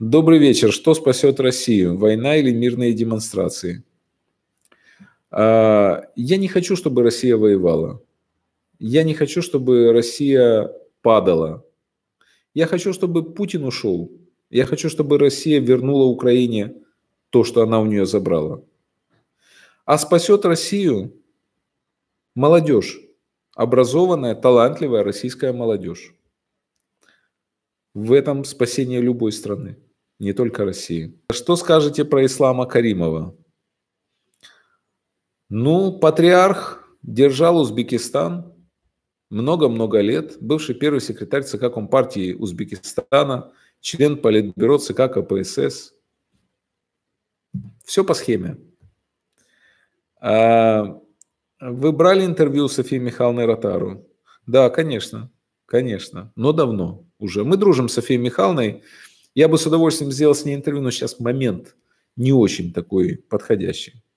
Добрый вечер. Что спасет Россию? Война или мирные демонстрации? А, я не хочу, чтобы Россия воевала. Я не хочу, чтобы Россия падала. Я хочу, чтобы Путин ушел. Я хочу, чтобы Россия вернула Украине то, что она у нее забрала. А спасет Россию молодежь. Образованная, талантливая российская молодежь. В этом спасение любой страны не только России. Что скажете про Ислама Каримова? Ну, патриарх держал Узбекистан много-много лет, бывший первый секретарь ЦК Компартии Узбекистана, член Политбюро ЦК КПСС. Все по схеме. А, вы брали интервью Софии Михайловны Ротару? Да, конечно, конечно, но давно уже. Мы дружим с Софией Михайловной, я бы с удовольствием сделал с ней интервью, но сейчас момент не очень такой подходящий.